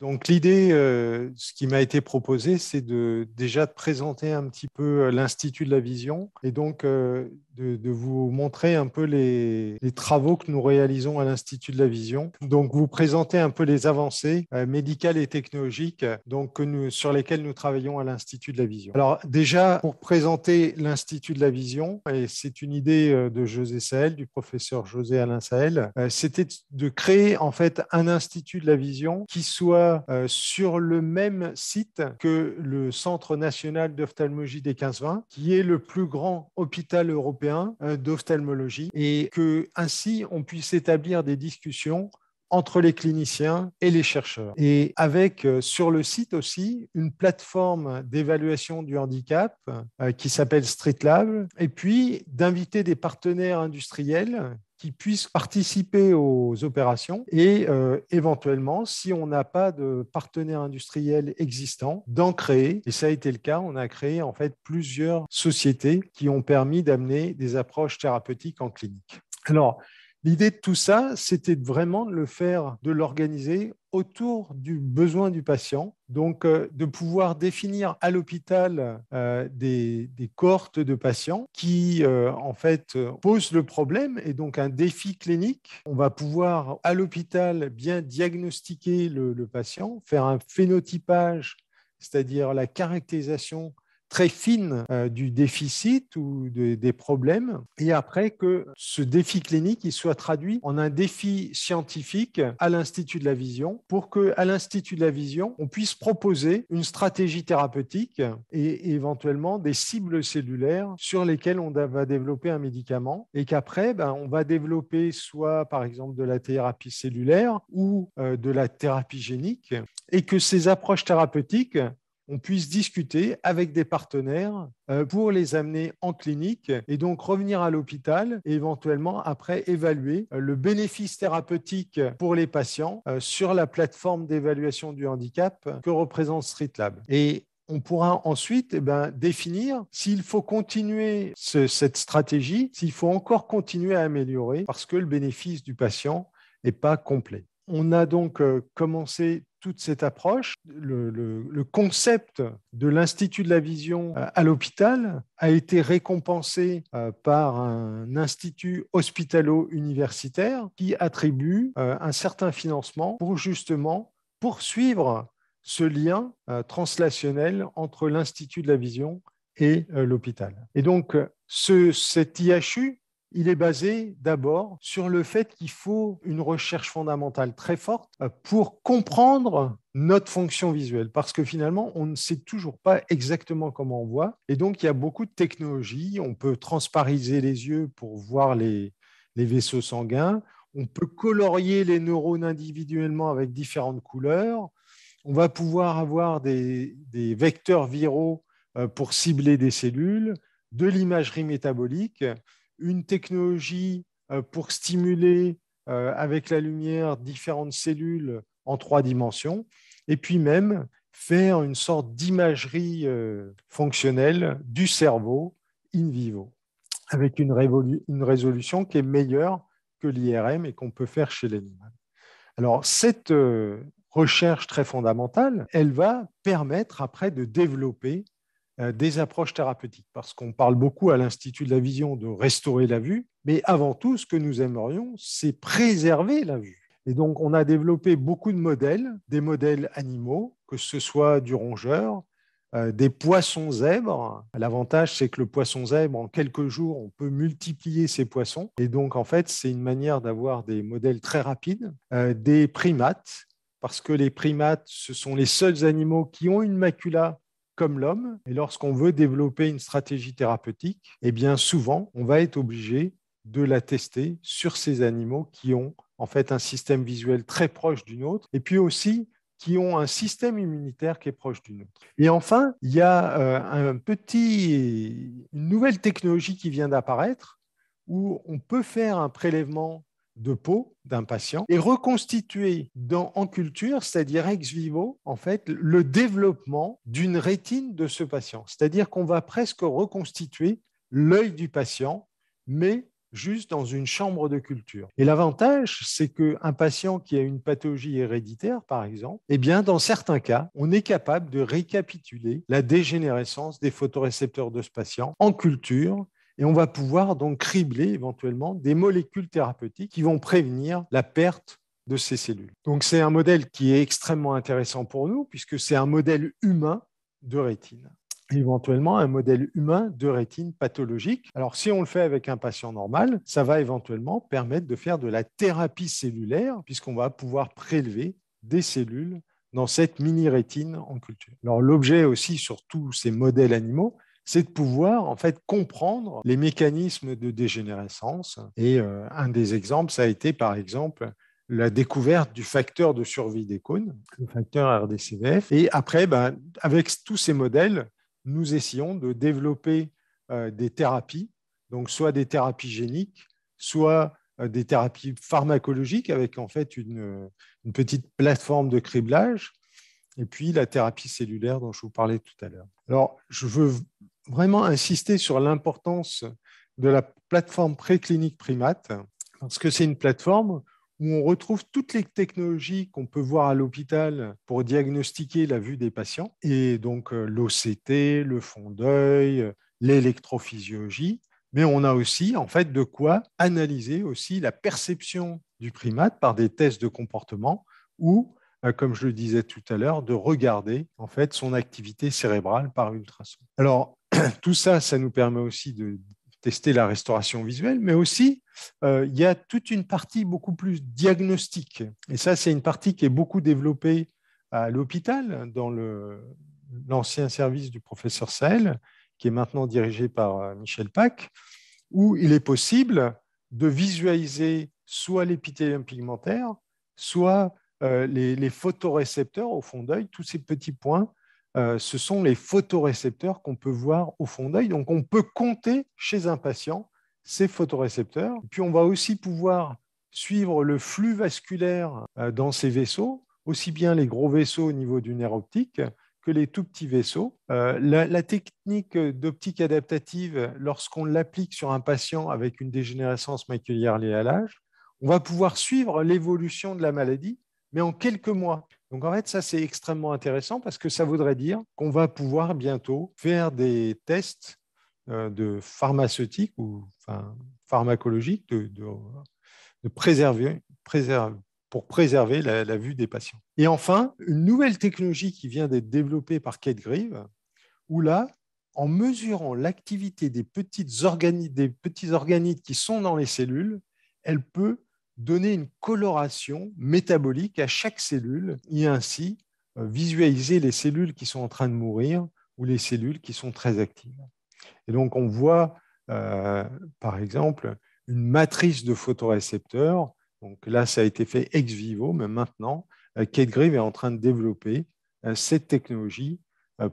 Donc l'idée, euh, ce qui m'a été proposé, c'est de déjà de présenter un petit peu euh, l'Institut de la Vision et donc euh, de, vous montrer un peu les, travaux que nous réalisons à l'Institut de la Vision. Donc vous présenter un peu les avancées médicales et technologiques donc, que sur lesquelles nous travaillons à l'Institut de la Vision. Alors déjà, pour présenter l'Institut de la Vision, et c'est une idée de José Sahel, du professeur José Alain Sahel, c'était de créer en fait un Institut de la Vision qui soit euh, sur le même site que le Centre national d'ophtalmologie des 15-20, qui est le plus grand hôpital européen euh, d'ophtalmologie, et que ainsi on puisse établir des discussions entre les cliniciens et les chercheurs. Et avec euh, sur le site aussi une plateforme d'évaluation du handicap qui s'appelle StreetLab, et puis d'inviter des partenaires industriels qui puissent participer aux opérations et euh, éventuellement, si on n'a pas de partenaire industriel existant, d'en créer. Et ça a été le cas. On a créé en fait plusieurs sociétés qui ont permis d'amener des approches thérapeutiques en clinique. Alors, L'idée de tout ça, c'était vraiment de le faire, de l'organiser autour du besoin du patient, donc euh, de pouvoir définir à l'hôpital euh, des, cohortes de patients qui, euh, en fait, posent le problème et donc un défi clinique. On va pouvoir, à l'hôpital, bien diagnostiquer le, le patient, faire un phénotypage c'est-à-dire la caractérisation très fine euh, du déficit ou des problèmes, et après que ce défi clinique il soit traduit en un défi scientifique à l'Institut de la Vision, pour que à l'Institut de la Vision, on puisse proposer une stratégie thérapeutique et éventuellement des cibles cellulaires sur lesquelles on va développer un médicament, et qu'après, ben, on va développer soit par exemple de la thérapie cellulaire ou euh, de la thérapie génique, et que ces approches thérapeutiques on puisse discuter avec des partenaires euh, pour les amener en clinique et donc revenir à l'hôpital et éventuellement après évaluer euh, le bénéfice thérapeutique pour les patients euh, sur la plateforme d'évaluation du handicap que représente StreetLab. Et on pourra ensuite eh ben, définir s'il faut continuer cette stratégie, s'il faut encore continuer à améliorer parce que le bénéfice du patient n'est pas complet. On a donc commencé toute cette approche, le, concept de l'Institut de la vision euh, à l'hôpital a été récompensé euh, par un institut hospitalo-universitaire qui attribue euh, un certain financement pour justement poursuivre ce lien translationnel entre l'Institut de la vision et l'hôpital. Et donc, cet IHU il est basé d'abord sur le fait qu'il faut une recherche fondamentale très forte euh, pour comprendre notre fonction visuelle, parce que finalement, on ne sait toujours pas exactement comment on voit. Et donc, il y a beaucoup de technologies. On peut transpariser les yeux pour voir les, vaisseaux sanguins. On peut colorier les neurones individuellement avec différentes couleurs. On va pouvoir avoir des vecteurs viraux euh, pour cibler des cellules, de l'imagerie métabolique une technologie euh, pour stimuler euh, avec la lumière différentes cellules en trois dimensions, et puis même faire une sorte d'imagerie euh, fonctionnelle du cerveau in vivo, avec une, résolution qui est meilleure que l'IRM et qu'on peut faire chez l'animal. Alors cette recherche très fondamentale, elle va permettre après de développer euh, des approches thérapeutiques, parce qu'on parle beaucoup à l'Institut de la vision de restaurer la vue, mais avant tout, ce que nous aimerions, c'est préserver la vue. Et donc, on a développé beaucoup de modèles, des modèles animaux, que ce soit du rongeur, euh, des poissons zèbres. L'avantage, c'est que le poisson zèbre, en quelques jours, on peut multiplier ces poissons. Et donc, en fait, c'est une manière d'avoir des modèles très rapides, euh, des primates, parce que les primates, ce sont les seuls animaux qui ont une macula comme l'homme. Et lorsqu'on veut développer une stratégie thérapeutique, eh bien souvent, on va être obligé de la tester sur ces animaux qui ont en fait un système visuel très proche du nôtre, et puis aussi qui ont un système immunitaire qui est proche du nôtre. Et enfin, il y a euh, un petit, une nouvelle technologie qui vient d'apparaître où on peut faire un prélèvement de peau d'un patient et reconstituer dans, en culture, c'est-à-dire ex vivo, en fait, le développement d'une rétine de ce patient. C'est-à-dire qu'on va presque reconstituer l'œil du patient, mais juste dans une chambre de culture. Et l'avantage, c'est qu'un patient qui a une pathologie héréditaire, par exemple, eh bien, dans certains cas, on est capable de récapituler la dégénérescence des photorécepteurs de ce patient en culture et on va pouvoir donc cribler éventuellement des molécules thérapeutiques qui vont prévenir la perte de ces cellules. Donc c'est un modèle qui est extrêmement intéressant pour nous puisque c'est un modèle humain de rétine éventuellement un modèle humain de rétine pathologique. Alors si on le fait avec un patient normal, ça va éventuellement permettre de faire de la thérapie cellulaire puisqu'on va pouvoir prélever des cellules dans cette mini-rétine en culture. Alors l'objet aussi sur tous ces modèles animaux, c'est de pouvoir en fait comprendre les mécanismes de dégénérescence. Et euh, un des exemples, ça a été par exemple la découverte du facteur de survie des cônes, le facteur RDCVF. Et après, ben, avec tous ces modèles, nous essayons de développer euh, des thérapies, donc soit des thérapies géniques, soit euh, des thérapies pharmacologiques avec en fait une, une petite plateforme de criblage et puis la thérapie cellulaire dont je vous parlais tout à l'heure. Alors, je veux vraiment insister sur l'importance de la plateforme préclinique primate, parce que c'est une plateforme où on retrouve toutes les technologies qu'on peut voir à l'hôpital pour diagnostiquer la vue des patients, et donc euh, l'OCT, le fond d'œil, l'électrophysiologie, mais on a aussi en fait de quoi analyser aussi la perception du primate par des tests de comportement ou euh, comme je le disais tout à l'heure, de regarder en fait son activité cérébrale par ultrason. Alors, tout ça, ça nous permet aussi de tester la restauration visuelle, mais aussi euh, il y a toute une partie beaucoup plus diagnostique. Et ça, c'est une partie qui est beaucoup développée à l'hôpital, dans l'ancien service du professeur Sahel, qui est maintenant dirigé par euh, Michel Pack, où il est possible de visualiser soit l'épithélium pigmentaire, soit euh, les, les, photorécepteurs au fond d'œil, tous ces petits points euh, ce sont les photorécepteurs qu'on peut voir au fond d'œil. Donc on peut compter chez un patient ces photorécepteurs. Puis on va aussi pouvoir suivre le flux vasculaire euh, dans ces vaisseaux, aussi bien les gros vaisseaux au niveau du nerf optique que les tout petits vaisseaux. Euh, la, technique d'optique adaptative, lorsqu'on l'applique sur un patient avec une dégénérescence maculaire liée à l'âge, on va pouvoir suivre l'évolution de la maladie, mais en quelques mois. Donc en fait, ça c'est extrêmement intéressant parce que ça voudrait dire qu'on va pouvoir bientôt faire des tests euh, de pharmaceutiques ou pharmacologiques pour préserver la, vue des patients. Et enfin, une nouvelle technologie qui vient d'être développée par Kate Grieve, où là, en mesurant l'activité des, des petits organites qui sont dans les cellules, elle peut donner une coloration métabolique à chaque cellule et ainsi euh, visualiser les cellules qui sont en train de mourir ou les cellules qui sont très actives. Et donc on voit euh, par exemple une matrice de photorécepteurs. Donc là, ça a été fait ex vivo, mais maintenant, euh, Kate est en train de développer cette technologie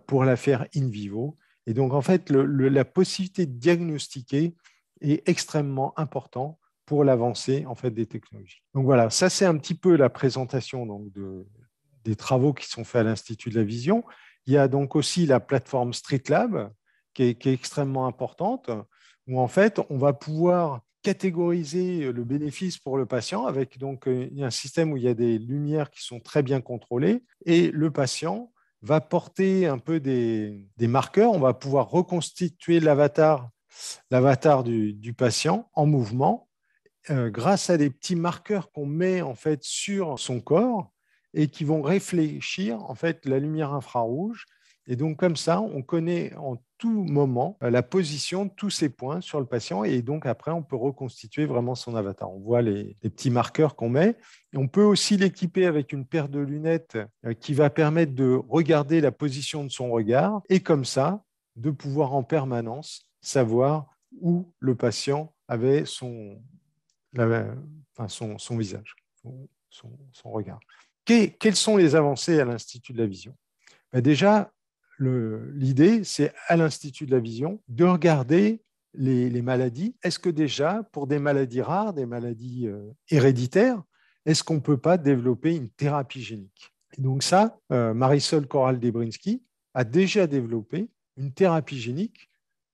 pour la faire in vivo. Et donc, en fait, la possibilité de diagnostiquer est extrêmement importante pour l'avancée en fait, des technologies. Donc voilà, ça c'est un petit peu la présentation donc, de, des travaux qui sont faits à l'Institut de la Vision. Il y a donc aussi la plateforme Street qui est, qui est extrêmement importante, où en fait on va pouvoir catégoriser le bénéfice pour le patient avec donc euh, un système où il y a des lumières qui sont très bien contrôlées et le patient va porter un peu des, marqueurs. On va pouvoir reconstituer l'avatar l'avatar du patient en mouvement euh, grâce à des petits marqueurs qu'on met en fait sur son corps et qui vont réfléchir en fait la lumière infrarouge. Et donc comme ça, on connaît en tout moment euh, la position de tous ces points sur le patient et donc après on peut reconstituer vraiment son avatar. On voit les, petits marqueurs qu'on met. on peut aussi l'équiper avec une paire de lunettes euh, qui va permettre de regarder la position de son regard et comme ça de pouvoir en permanence savoir où le patient avait son, son, visage, son, regard. quelles sont les avancées à l'Institut de la vision ben, Déjà, l'idée, c'est à l'Institut de la vision de regarder les, maladies. Est-ce que déjà, pour des maladies rares, des maladies euh, héréditaires, est-ce qu'on ne peut pas développer une thérapie génique Et donc ça, euh, Marisol Coral-Debrinsky a déjà développé une thérapie génique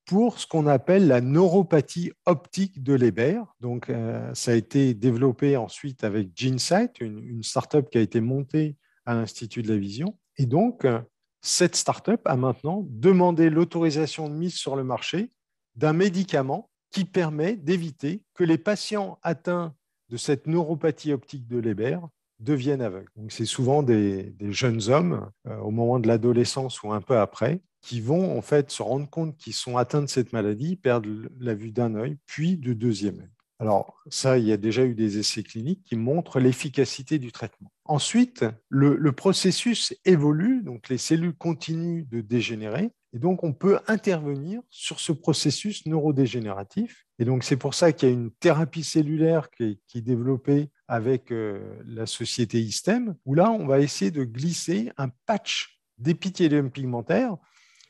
pour ce qu'on appelle la neuropathie optique de Leber. Donc, euh, ça a été développé ensuite avec GeneSight, une, une start-up qui a été montée à l'Institut de la Vision. Et donc, euh, cette start-up a maintenant demandé l'autorisation de mise sur le marché d'un médicament qui permet d'éviter que les patients atteints de cette neuropathie optique de Leber deviennent aveugles. c'est souvent des, jeunes hommes euh, au moment de l'adolescence ou un peu après qui vont en fait se rendre compte qu'ils sont atteints de cette maladie, perdent la vue d'un œil, puis de deuxième Alors ça, il y a déjà eu des essais cliniques qui montrent l'efficacité du traitement. Ensuite, le, processus évolue, donc les cellules continuent de dégénérer, et donc on peut intervenir sur ce processus neurodégénératif. Et donc c'est pour ça qu'il y a une thérapie cellulaire qui est, développée avec euh, la société ISTEM, où là, on va essayer de glisser un patch d'épithélium pigmentaire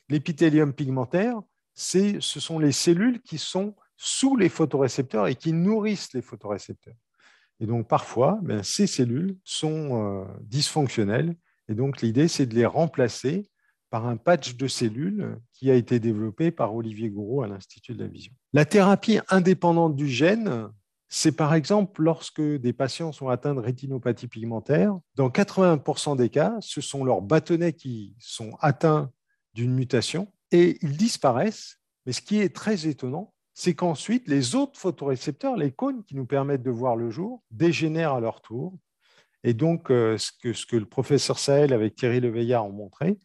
L'épithélium pigmentaire, ce sont les cellules qui sont sous les photorécepteurs et qui nourrissent les photorécepteurs. Et donc parfois, ben, ces cellules sont euh, dysfonctionnelles. Et donc l'idée, c'est de les remplacer par un patch de cellules qui a été développé par Olivier Gouraud à l'Institut de la Vision. La thérapie indépendante du gène, c'est par exemple lorsque des patients sont atteints de rétinopathie pigmentaire. Dans 80% des cas, ce sont leurs bâtonnets qui sont atteints d'une mutation et ils disparaissent. Mais ce qui est très étonnant, c'est qu'ensuite, les autres photorécepteurs, les cônes qui nous permettent de voir le jour, dégénèrent à leur tour. Et donc, euh, ce que, ce que le professeur Sahel avec Thierry Leveillard ont montré,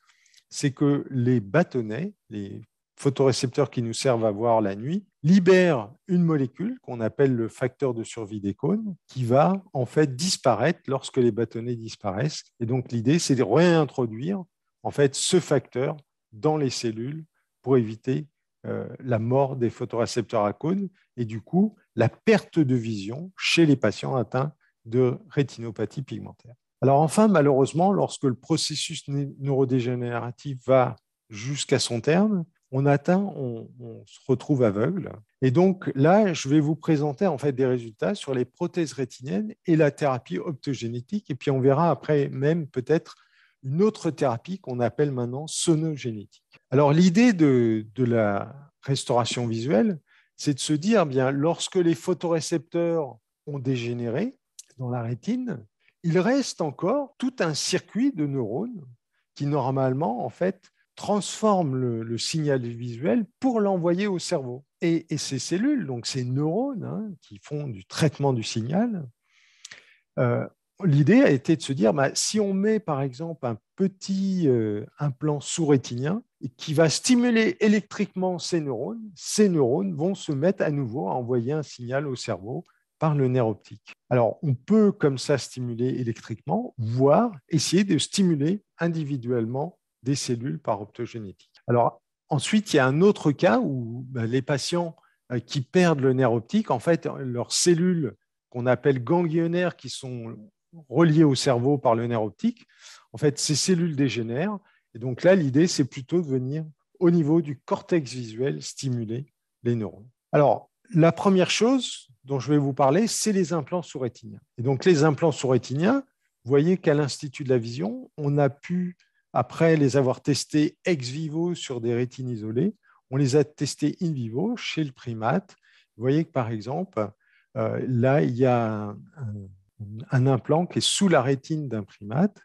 c'est que les bâtonnets, les photorécepteurs qui nous servent à voir la nuit, libèrent une molécule qu'on appelle le facteur de survie des cônes, qui va en fait disparaître lorsque les bâtonnets disparaissent. Et donc, l'idée, c'est de réintroduire en fait ce facteur dans les cellules pour éviter euh, la mort des photorécepteurs à cônes et du coup la perte de vision chez les patients atteints de rétinopathie pigmentaire. Alors enfin, malheureusement, lorsque le processus neurodégénératif va jusqu'à son terme, on atteint, on, on, se retrouve aveugle. Et donc là, je vais vous présenter en fait des résultats sur les prothèses rétiniennes et la thérapie optogénétique. Et puis on verra après même peut-être une autre thérapie qu'on appelle maintenant sonogénétique. Alors l'idée de, la restauration visuelle, c'est de se dire, eh bien, lorsque les photorécepteurs ont dégénéré dans la rétine, il reste encore tout un circuit de neurones qui normalement, en fait, transforme le, signal visuel pour l'envoyer au cerveau. Et, ces cellules, donc ces neurones hein, qui font du traitement du signal, euh, l'idée a été de se dire, bah, si on met par exemple un petit euh, implant sous-rétinien qui va stimuler électriquement ces neurones, ces neurones vont se mettre à nouveau à envoyer un signal au cerveau par le nerf optique. Alors, on peut comme ça stimuler électriquement, voire essayer de stimuler individuellement des cellules par optogénétique. Alors, ensuite, il y a un autre cas où bah, les patients euh, qui perdent le nerf optique, en fait, leurs cellules qu'on appelle ganglionnaires, qui sont relié au cerveau par le nerf optique, en fait, ces cellules dégénèrent. Et donc là, l'idée, c'est plutôt de venir au niveau du cortex visuel stimuler les neurones. Alors, la première chose dont je vais vous parler, c'est les implants sous-rétiniens. Et donc, les implants sous-rétiniens, vous voyez qu'à l'Institut de la Vision, on a pu, après les avoir testés ex vivo sur des rétines isolées, on les a testés in vivo chez le primate. Vous voyez que, par exemple, euh, là, il y a un implant qui est sous la rétine d'un primate.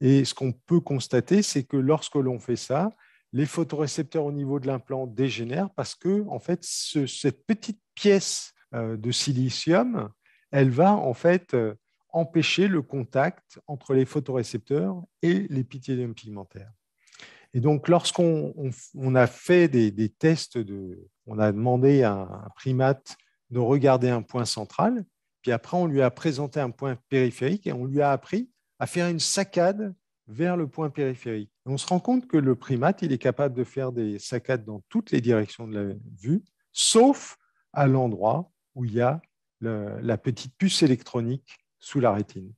Et ce qu'on peut constater, c'est que lorsque l'on fait ça, les photorécepteurs au niveau de l'implant dégénèrent parce que en fait, cette petite pièce euh, de silicium, elle va en fait euh, empêcher le contact entre les photorécepteurs et l'épithélium pigmentaire. Et donc, lorsqu'on a fait des, tests, on a demandé à un primate de regarder un point central, puis après, on lui a présenté un point périphérique et on lui a appris à faire une saccade vers le point périphérique. on se rend compte que le primate, il est capable de faire des saccades dans toutes les directions de la vue, sauf à l'endroit où il y a la petite puce électronique sous la rétine.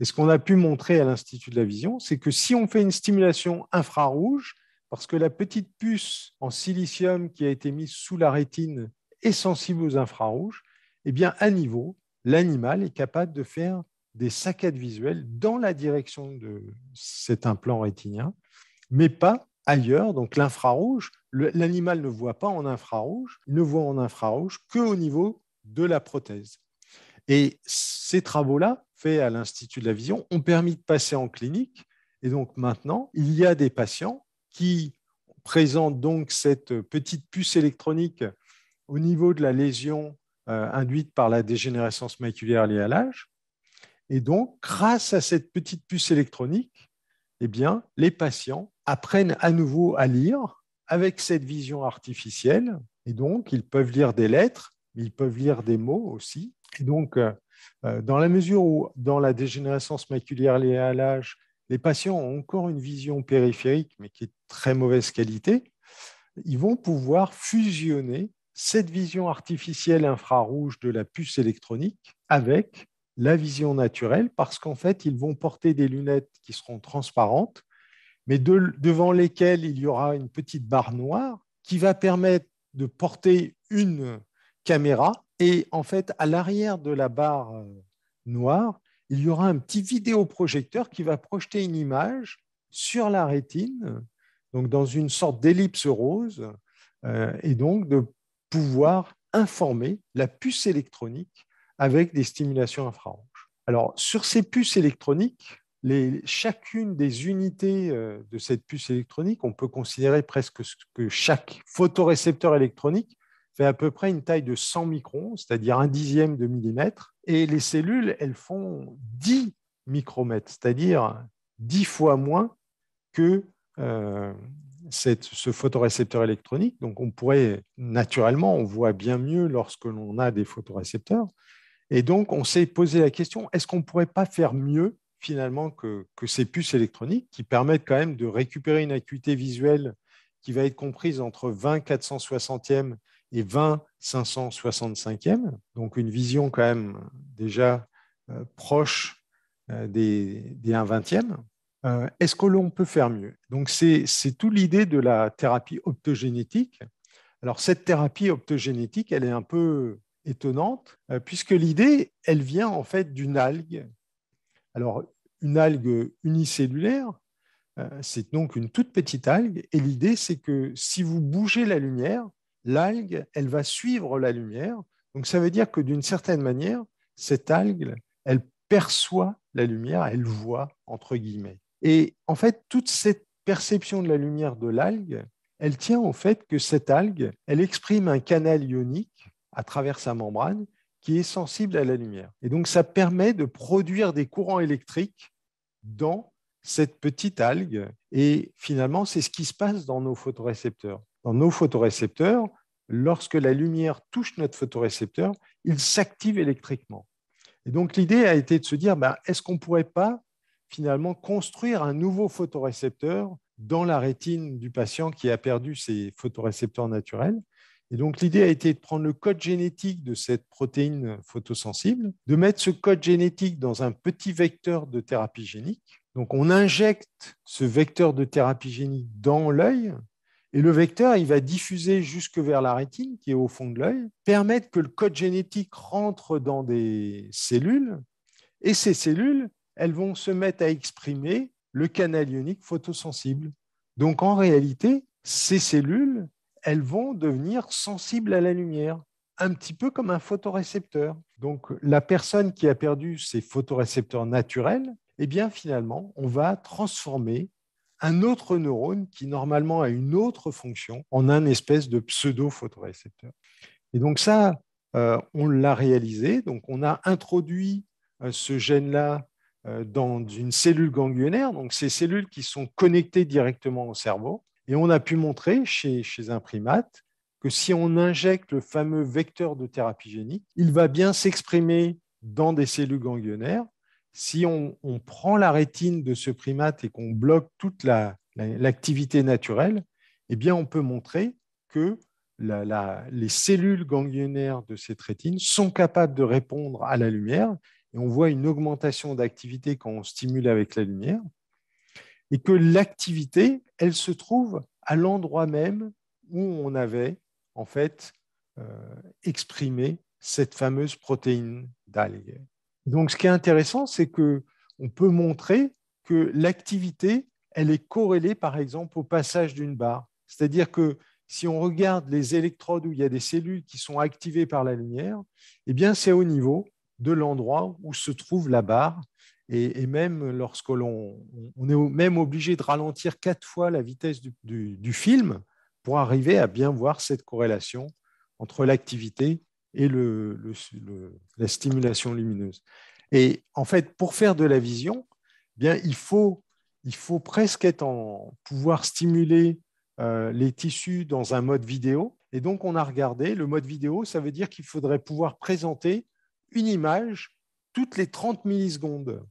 Et ce qu'on a pu montrer à l'Institut de la Vision, c'est que si on fait une stimulation infrarouge, parce que la petite puce en silicium qui a été mise sous la rétine est sensible aux infrarouges, eh bien, à niveau, l'animal est capable de faire des saccades visuelles dans la direction de cet implant rétinien, mais pas ailleurs. Donc l'infrarouge, l'animal ne voit pas en infrarouge, il ne voit en infrarouge qu'au niveau de la prothèse. Et ces travaux-là, faits à l'Institut de la Vision, ont permis de passer en clinique. Et donc maintenant, il y a des patients qui présentent donc cette petite puce électronique au niveau de la lésion euh, induite par la dégénérescence maculaire liée à l'âge. Et donc, grâce à cette petite puce électronique, eh bien, les patients apprennent à nouveau à lire avec cette vision artificielle. Et donc, ils peuvent lire des lettres, ils peuvent lire des mots aussi. Et donc, euh, euh, dans la mesure où, dans la dégénérescence maculaire liée à l'âge, les patients ont encore une vision périphérique, mais qui est de très mauvaise qualité, ils vont pouvoir fusionner cette vision artificielle infrarouge de la puce électronique avec la vision naturelle, parce qu'en fait, ils vont porter des lunettes qui seront transparentes, mais devant lesquelles il y aura une petite barre noire qui va permettre de porter une caméra. Et en fait, à l'arrière de la barre euh, noire, il y aura un petit vidéoprojecteur qui va projeter une image sur la rétine, donc dans une sorte d'ellipse rose, euh, et donc de pouvoir informer la puce électronique avec des stimulations infrarouges. Alors, sur ces puces électroniques, chacune des unités euh, de cette puce électronique, on peut considérer presque que chaque photorécepteur électronique fait à peu près une taille de 100 microns, c'est-à-dire un dixième de millimètre. Et les cellules, elles font 10 micromètres, c'est-à-dire 10 fois moins que euh, ce photorécepteur électronique. Donc, on pourrait, naturellement, on voit bien mieux lorsque l'on a des photorécepteurs. Et donc, on s'est posé la question, est-ce qu'on ne pourrait pas faire mieux, finalement, que, ces puces électroniques qui permettent quand même de récupérer une acuité visuelle qui va être comprise entre 20 460e et 20 565e, donc une vision quand même déjà euh, proche euh, des, des 1 20e. Euh, est-ce que l'on peut faire mieux Donc, c'est toute l'idée de la thérapie optogénétique. Alors, cette thérapie optogénétique, elle est un peu étonnante, euh, puisque l'idée, elle vient en fait d'une algue. Alors, une algue unicellulaire, euh, c'est donc une toute petite algue, et l'idée, c'est que si vous bougez la lumière, l'algue, elle va suivre la lumière. Donc, ça veut dire que d'une certaine manière, cette algue, elle perçoit la lumière, elle voit, entre guillemets. Et en fait, toute cette perception de la lumière de l'algue, elle tient au fait que cette algue, elle exprime un canal ionique à travers sa membrane qui est sensible à la lumière. Et donc, ça permet de produire des courants électriques dans cette petite algue. Et finalement, c'est ce qui se passe dans nos photorécepteurs. Dans nos photorécepteurs, lorsque la lumière touche notre photorécepteur, il s'active électriquement. Et donc, l'idée a été de se dire, ben, est-ce qu'on ne pourrait pas finalement construire un nouveau photorécepteur dans la rétine du patient qui a perdu ses photorécepteurs naturels. Et donc l'idée a été de prendre le code génétique de cette protéine photosensible, de mettre ce code génétique dans un petit vecteur de thérapie génique. Donc on injecte ce vecteur de thérapie génique dans l'œil et le vecteur, il va diffuser jusque vers la rétine qui est au fond de l'œil, permettre que le code génétique rentre dans des cellules et ces cellules elles vont se mettre à exprimer le canal ionique photosensible. Donc en réalité, ces cellules, elles vont devenir sensibles à la lumière, un petit peu comme un photorécepteur. Donc la personne qui a perdu ses photorécepteurs naturels, eh bien finalement, on va transformer un autre neurone qui normalement a une autre fonction en un espèce de pseudo-photorécepteur. Et donc ça, euh, on l'a réalisé. Donc on a introduit euh, ce gène-là euh, dans une cellule ganglionnaire, donc ces cellules qui sont connectées directement au cerveau. Et on a pu montrer chez, un primate que si on injecte le fameux vecteur de thérapie génique, il va bien s'exprimer dans des cellules ganglionnaires. Si on, prend la rétine de ce primate et qu'on bloque toute l'activité naturelle, eh bien on peut montrer que les cellules ganglionnaires de cette rétine sont capables de répondre à la lumière on voit une augmentation d'activité quand on stimule avec la lumière, et que l'activité, elle se trouve à l'endroit même où on avait en fait euh, exprimé cette fameuse protéine d'algues. Donc ce qui est intéressant, c'est que on peut montrer que l'activité, elle est corrélée par exemple au passage d'une barre. C'est-à-dire que si on regarde les électrodes où il y a des cellules qui sont activées par la lumière, eh bien c'est au niveau de l'endroit où se trouve la barre. Et, même lorsque l'on on est même obligé de ralentir quatre fois la vitesse du, film pour arriver à bien voir cette corrélation entre l'activité et le, la stimulation lumineuse. Et en fait, pour faire de la vision, eh bien, il, faut, il faut presque être en pouvoir stimuler euh, les tissus dans un mode vidéo. Et donc, on a regardé, le mode vidéo, ça veut dire qu'il faudrait pouvoir présenter une image toutes les 30 millisecondes.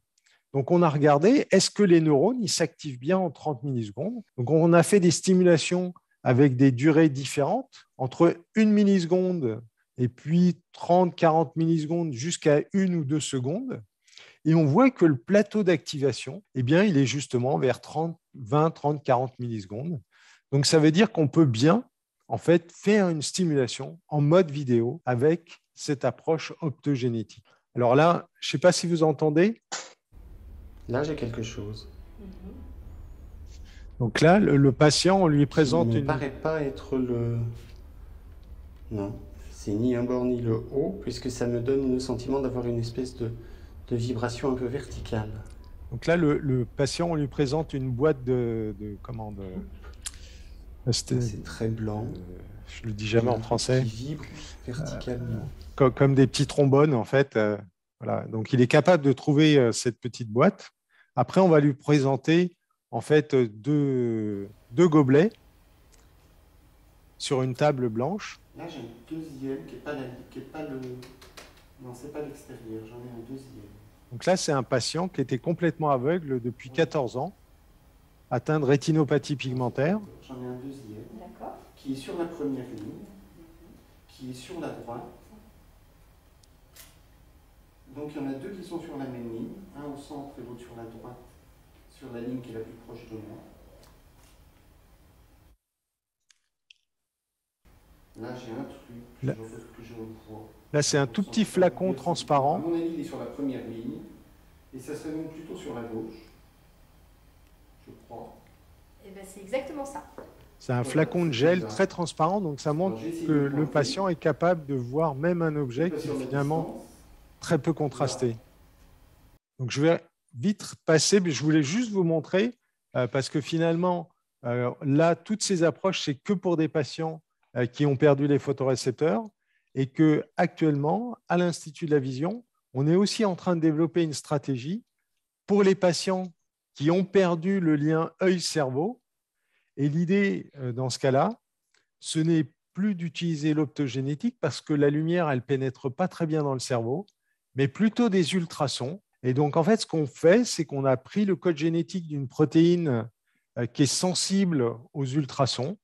Donc, on a regardé, est-ce que les neurones, ils s'activent bien en 30 millisecondes Donc, on a fait des stimulations avec des durées différentes, entre 1 milliseconde et puis 30-40 millisecondes jusqu'à 1 ou 2 secondes. Et on voit que le plateau d'activation, et eh bien, il est justement vers 30, 20, 30, 40 millisecondes. Donc, ça veut dire qu'on peut bien, en fait, faire une stimulation en mode vidéo avec cette approche optogénétique. Alors là, je ne sais pas si vous entendez. Là, j'ai quelque chose. Mm-hmm. Donc là, le, patient, on lui présente Il ne paraît pas être le... Non, c'est ni un bord ni le haut, puisque ça me donne le sentiment d'avoir une espèce de, vibration un peu verticale. Donc là, le, patient, on lui présente une boîte de... de comment C'est très blanc je le dis jamais en hein. français. verticalement. Euh, comme, des petits trombones, en fait. Euh, voilà. Donc, il est capable de trouver euh, cette petite boîte. Après, on va lui présenter en fait deux, deux gobelets sur une table blanche. Là, j'ai une deuxième qui n'est pas, pas l'extérieur, j'en ai un deuxième. Donc là, c'est un patient qui était complètement aveugle depuis 14 ans, atteint de rétinopathie pigmentaire. J'en ai un deuxième. D'accord qui est sur la première ligne, qui est sur la droite. Donc il y en a deux qui sont sur la même ligne, un au centre et l'autre sur la droite, sur la ligne qui est la plus proche de moi. Là, j'ai un truc là, je, Là, c'est un tout petit flacon transparent. mon ami est sur la première ligne. Et ça se plutôt sur la gauche, je crois. Et eh bien, c'est exactement ça. C'est un flacon de gel très transparent, donc ça montre que le patient est capable de voir même un objet qui est finalement très peu contrasté. Donc je vais vite passer, mais je voulais juste vous montrer, euh, parce que finalement, euh, là, toutes ces approches, c'est que pour des patients euh, qui ont perdu les photorécepteurs, et que actuellement, à l'Institut de la Vision, on est aussi en train de développer une stratégie pour les patients qui ont perdu le lien œil-cerveau, et l'idée, euh, dans ce cas-là, ce n'est plus d'utiliser l'optogénétique parce que la lumière, elle pénètre pas très bien dans le cerveau, mais plutôt des ultrasons. Et donc, en fait, ce qu'on fait, c'est qu'on a pris le code génétique d'une protéine euh, qui est sensible aux ultrasons.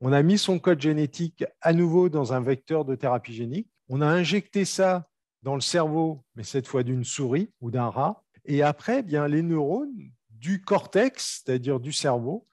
On a mis son code génétique à nouveau dans un vecteur de thérapie génique. On a injecté ça dans le cerveau, mais cette fois d'une souris ou d'un rat. Et après, eh bien, les neurones du cortex, c'est-à-dire du cerveau,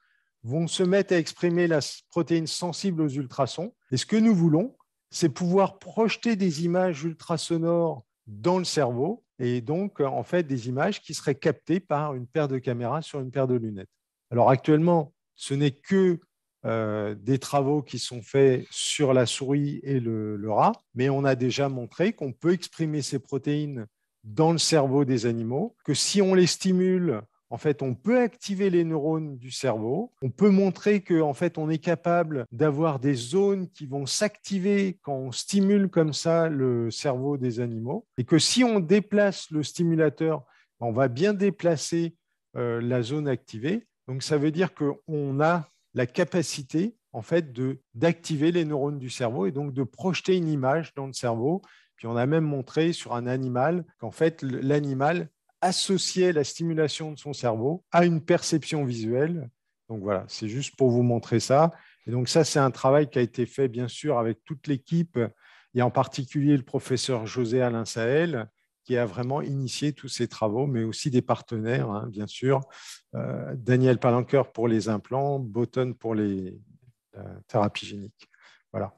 vont se mettre à exprimer la protéine sensible aux ultrasons. Et ce que nous voulons, c'est pouvoir projeter des images ultrasonores dans le cerveau et donc en fait des images qui seraient captées par une paire de caméras sur une paire de lunettes. Alors actuellement, ce n'est que euh, des travaux qui sont faits sur la souris et le rat, mais on a déjà montré qu'on peut exprimer ces protéines dans le cerveau des animaux, que si on les stimule en fait, on peut activer les neurones du cerveau. On peut montrer que, en fait, on est capable d'avoir des zones qui vont s'activer quand on stimule comme ça le cerveau des animaux, et que si on déplace le stimulateur, on va bien déplacer euh, la zone activée. Donc, ça veut dire qu'on a la capacité, en fait, d'activer les neurones du cerveau et donc de projeter une image dans le cerveau. Puis, on a même montré sur un animal qu'en fait, l'animal associer la stimulation de son cerveau à une perception visuelle. Donc voilà, c'est juste pour vous montrer ça. Et donc ça, c'est un travail qui a été fait, bien sûr, avec toute l'équipe, et en particulier le professeur José Alain Sahel, qui a vraiment initié tous ces travaux, mais aussi des partenaires, hein, bien sûr. Euh, Daniel Palanqueur pour les implants, Botton pour les thérapies géniques. Voilà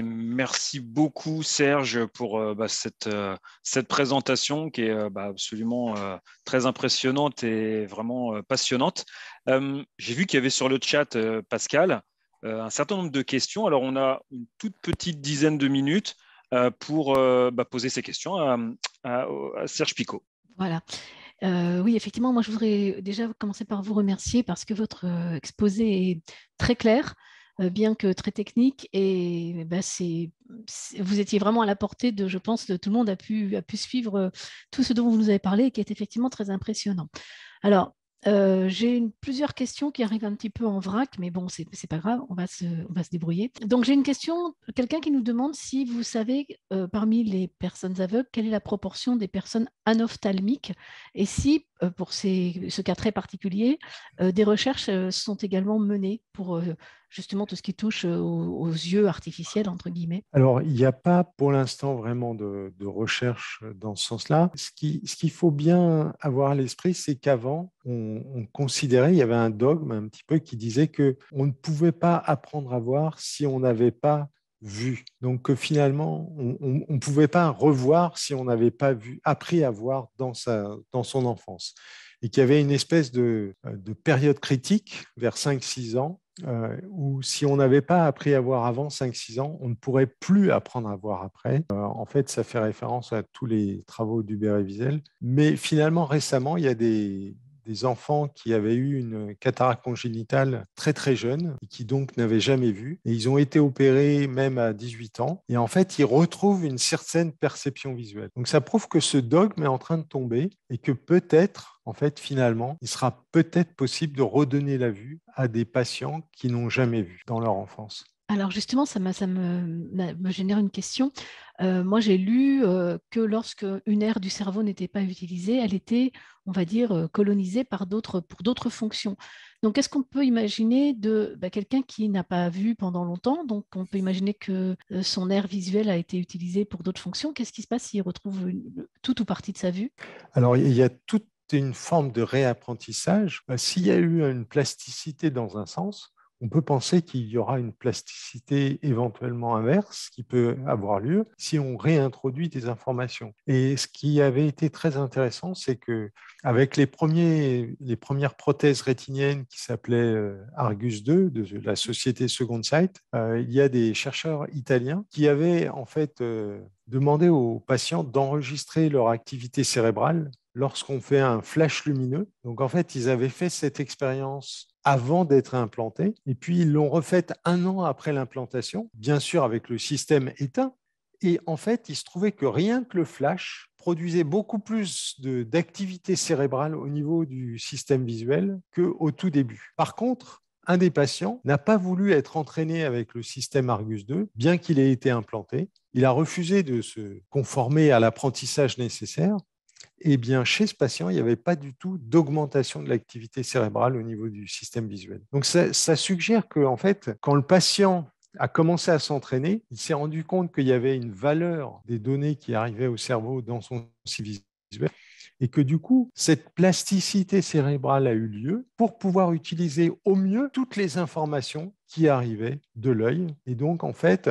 merci beaucoup Serge pour euh, bah, euh, cette, présentation qui est euh, bah, absolument très impressionnante et vraiment passionnante. J'ai vu qu'il y avait sur le chat, Pascal, un certain nombre de questions. Alors, on a une toute petite dizaine de minutes pour bah, poser ces questions à, Serge Picot. Voilà. oui, effectivement, moi je voudrais déjà commencer par vous remercier parce que votre exposé est très clair, euh, bien que très technique. Et bah, c'est, vous étiez vraiment à la portée de, je pense, de tout le monde a pu, pu suivre euh, tout ce dont vous nous avez parlé et qui est effectivement très impressionnant. Alors, euh, j'ai plusieurs questions qui arrivent un petit peu en vrac, mais bon, c'est, c'est pas grave, on va, se, on va se débrouiller. Donc, j'ai une question, quelqu'un qui nous demande si vous savez, parmi les personnes aveugles, quelle est la proportion des personnes anophthalmiques et si, pour ces, ce cas très particulier, des recherches sont également menées pour justement tout ce qui touche euh, aux, yeux artificiels, entre guillemets Alors, il n'y a pas pour l'instant vraiment de, recherche dans ce sens-là. Ce qu'il faut bien avoir à l'esprit, c'est qu'avant, on, considérait, il y avait un dogme un petit peu qui disait qu'on ne pouvait pas apprendre à voir si on n'avait pas vu. Donc finalement, on ne pouvait pas revoir si on n'avait pas vu, appris à voir dans, son enfance. Et qu'il y avait une espèce de, de période critique vers 5-6 ans euh, ou où si on n'avait pas appris à voir avant 5-6 ans, on ne pourrait plus apprendre à voir après. Euh, en fait, ça fait référence à tous les travaux d'Hubert et Wiesel. Mais finalement, récemment, il y a des, des enfants qui avaient eu une cataracte congénitale très très jeune et qui donc n'avaient jamais vu. Et ils ont été opérés même à 18 ans. Et en fait, ils retrouvent une certaine perception visuelle. Donc ça prouve que ce dogme est en train de tomber et que peut-être en fait, finalement, il sera peut-être possible de redonner la vue à des patients qui n'ont jamais vu dans leur enfance. Alors justement, ça, me, génère une question. Euh, moi, j'ai lu euh, que lorsque une aire du cerveau n'était pas utilisée, elle était, on va dire, euh, colonisée par pour d'autres fonctions. Donc, est-ce qu'on peut imaginer de bah, quelqu'un qui n'a pas vu pendant longtemps Donc, on peut imaginer que son aire visuelle a été utilisée pour d'autres fonctions. Qu'est-ce qui se passe s'il retrouve toute ou partie de sa vue Alors, il y a toute une forme de réapprentissage. Bah, s'il y a eu une plasticité dans un sens, on peut penser qu'il y aura une plasticité éventuellement inverse qui peut avoir lieu si on réintroduit des informations. Et ce qui avait été très intéressant, c'est que avec les, premiers, les premières prothèses rétiniennes qui s'appelaient euh, Argus 2 de la société Second Sight, euh, il y a des chercheurs italiens qui avaient en fait euh, demandé aux patients d'enregistrer leur activité cérébrale lorsqu'on fait un flash lumineux. Donc en fait, ils avaient fait cette expérience avant d'être implantés, et puis ils l'ont refaite un an après l'implantation, bien sûr avec le système éteint. Et en fait, il se trouvait que rien que le flash produisait beaucoup plus d'activité cérébrale au niveau du système visuel qu'au tout début. Par contre, un des patients n'a pas voulu être entraîné avec le système Argus 2, bien qu'il ait été implanté. Il a refusé de se conformer à l'apprentissage nécessaire eh bien, chez ce patient, il n'y avait pas du tout d'augmentation de l'activité cérébrale au niveau du système visuel. Donc, ça, suggère que, en fait, quand le patient a commencé à s'entraîner, il s'est rendu compte qu'il y avait une valeur des données qui arrivaient au cerveau dans son système visuel et que du coup, cette plasticité cérébrale a eu lieu pour pouvoir utiliser au mieux toutes les informations qui arrivaient de l'œil. Et donc, en fait,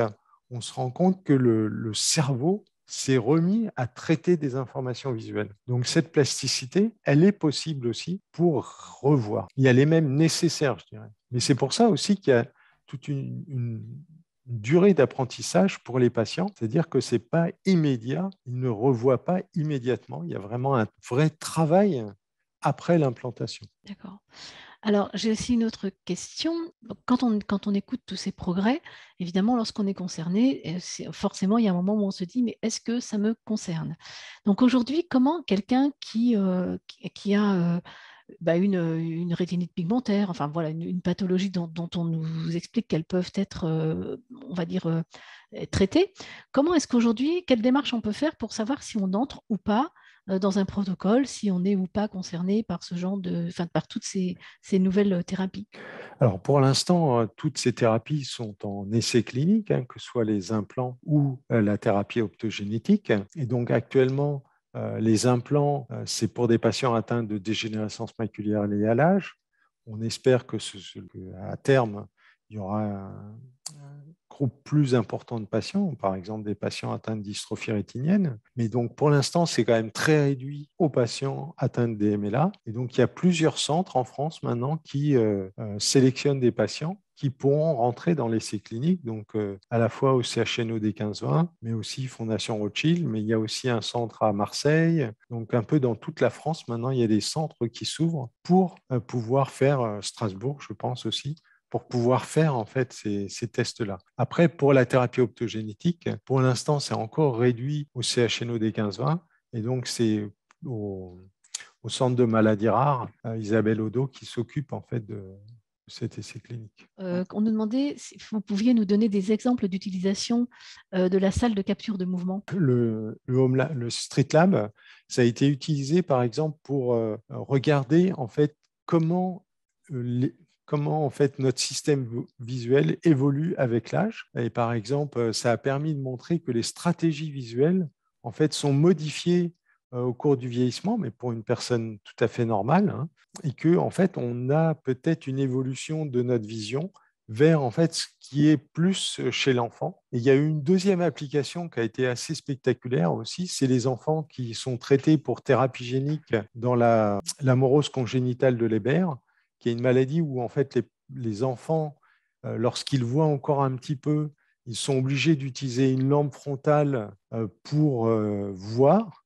on se rend compte que le cerveau s'est remis à traiter des informations visuelles. Donc cette plasticité, elle est possible aussi pour revoir. Il y a les mêmes nécessaires, je dirais. Mais c'est pour ça aussi qu'il y a toute une, durée d'apprentissage pour les patients, c'est-à-dire que c'est pas immédiat, ils ne revoient pas immédiatement. Il y a vraiment un vrai travail après l'implantation. D'accord. Alors, j'ai aussi une autre question. Quand on, écoute tous ces progrès, évidemment, lorsqu'on est concerné, euh, forcément, il y a un moment où on se dit, mais est-ce que ça me concerne Donc aujourd'hui, comment quelqu'un qui, euh, a... Euh, bah, une, rétinite pigmentaire, enfin voilà, une, pathologie dont, on nous explique qu'elles peuvent être, on va dire, traitées. Comment est-ce qu'aujourd'hui, quelle démarche on peut faire pour savoir si on entre ou pas euh, dans un protocole si on est ou pas concerné par ce genre de, enfin, par toutes ces, nouvelles euh, thérapies Alors pour l'instant, euh, toutes ces thérapies sont en essai clinique, hein, que ce soit les implants ou la thérapie optogénétique. Et donc actuellement, les implants, c'est pour des patients atteints de dégénérescence maculaire liée à l'âge. On espère que, à terme, il y aura un groupe plus important de patients, par exemple des patients atteints de dystrophie rétinienne. Mais donc pour l'instant, c'est quand même très réduit aux patients atteints de DMLA. Et donc il y a plusieurs centres en France maintenant qui euh, euh, sélectionnent des patients qui pourront rentrer dans l'essai clinique, donc euh, à la fois au CHNO des 15-20, mais aussi Fondation Rothschild, mais il y a aussi un centre à Marseille. Donc un peu dans toute la France, maintenant, il y a des centres qui s'ouvrent pour pouvoir faire Strasbourg, je pense aussi, pour pouvoir faire en fait ces, tests-là. Après, pour la thérapie optogénétique, pour l'instant, c'est encore réduit au CHNO des 15-20 et donc c'est au, centre de maladies rares, euh, Isabelle Odo, qui s'occupe en fait de, cet essai clinique. Euh, on nous demandait si vous pouviez nous donner des exemples d'utilisation euh, de la salle de capture de mouvement. Le, home le Street Lab, ça a été utilisé par exemple pour regarder en fait comment les, comment en fait notre système visuel évolue avec l'âge. Et par exemple, euh, ça a permis de montrer que les stratégies visuelles en fait sont modifiées euh, au cours du vieillissement, mais pour une personne tout à fait normale, hein, et que en fait on a peut-être une évolution de notre vision vers en fait ce qui est plus euh, chez l'enfant. il y a eu une deuxième application qui a été assez spectaculaire aussi, c'est les enfants qui sont traités pour thérapie génique dans la, morose congénitale de l'hébert, qui est une maladie où en fait les, les enfants, euh, lorsqu'ils voient encore un petit peu, ils sont obligés d'utiliser une lampe frontale euh, pour euh, voir.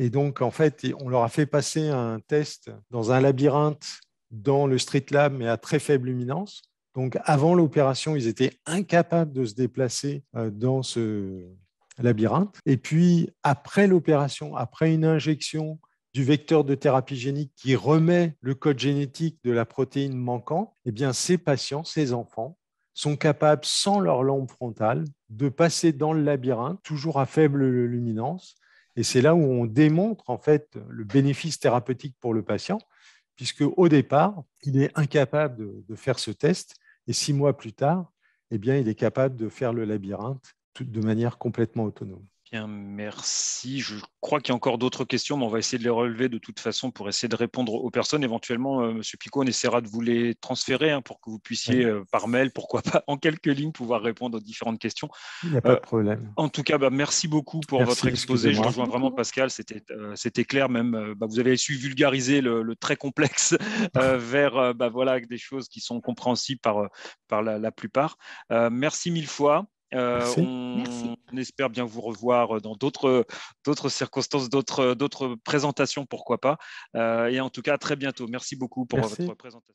Et donc, en fait, on leur a fait passer un test dans un labyrinthe dans le street lab, mais à très faible luminance. Donc, avant l'opération, ils étaient incapables de se déplacer dans ce labyrinthe. Et puis, après l'opération, après une injection, du vecteur de thérapie génique qui remet le code génétique de la protéine manquant, eh bien, ces patients, ces enfants, sont capables, sans leur lampe frontale, de passer dans le labyrinthe, toujours à faible luminance. Et c'est là où on démontre en fait le bénéfice thérapeutique pour le patient, puisque au départ, il est incapable de, de faire ce test, et six mois plus tard, eh bien, il est capable de faire le labyrinthe de manière complètement autonome merci. Je crois qu'il y a encore d'autres questions, mais on va essayer de les relever de toute façon pour essayer de répondre aux personnes. Éventuellement, M. Euh, Monsieur Picot, on essaiera de vous les transférer hein, pour que vous puissiez, euh, par mail, pourquoi pas, en quelques lignes, pouvoir répondre aux différentes questions. Il n'y a pas euh, de problème. En tout cas, bah, merci beaucoup pour votre exposé. Je rejoins vraiment Pascal, c'était clair. Même, bah, vous avez su vulgariser le, très complexe vers bah, des choses qui sont compréhensibles par, la plupart. merci mille fois. Euh, on, espère bien vous revoir euh, dans d'autres circonstances, d'autres présentations, pourquoi pas. Euh, et en tout cas, à très bientôt. Merci beaucoup pour votre présentation.